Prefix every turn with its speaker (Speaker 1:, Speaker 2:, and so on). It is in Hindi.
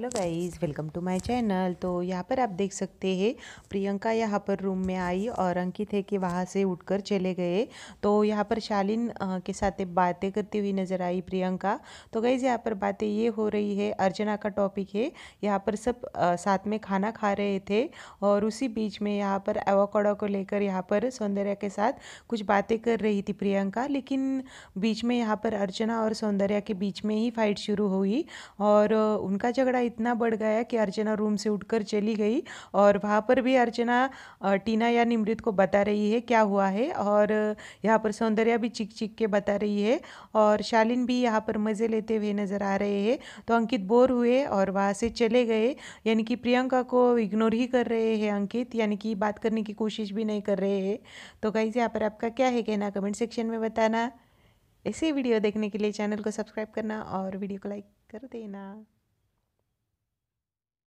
Speaker 1: hello guys welcome to my channel तो यहाँ पर आप देख सकते हैं प्रियंका यहाँ पर रूम में आई और अंकित है कि वहाँ से उठकर चले गए तो यहाँ पर शालिन के साथ बातें करती हुई नज़र आई प्रियंका तो गाइज़ यहाँ पर बातें ये हो रही है अर्चना का टॉपिक है यहाँ पर सब साथ में खाना खा रहे थे और उसी बीच में यहाँ पर एवोकाडो को लेकर यहाँ पर सौंदर्या के साथ कुछ बातें कर रही थी प्रियंका लेकिन बीच में यहाँ पर अर्चना और सौंदर्या के बीच में ही फाइट शुरू हुई और उनका झगड़ा इतना बढ़ गया कि अर्चना रूम से उठकर चली गई और वहाँ पर भी अर्चना टीना या निमृत को बता रही है क्या हुआ है और यहाँ पर सौंदर्या भी चिक चिक के बता रही है और शालिन भी यहाँ पर मज़े लेते हुए नज़र आ रहे हैं तो अंकित बोर हुए और वहाँ से चले गए यानी कि प्रियंका को इग्नोर ही कर रहे हैं अंकित यानी कि बात करने की कोशिश भी नहीं कर रहे हैं तो कहीं यहाँ पर आपका क्या है कहना कमेंट सेक्शन में बताना ऐसे वीडियो देखने के लिए चैनल को सब्सक्राइब करना और वीडियो को लाइक
Speaker 2: कर देना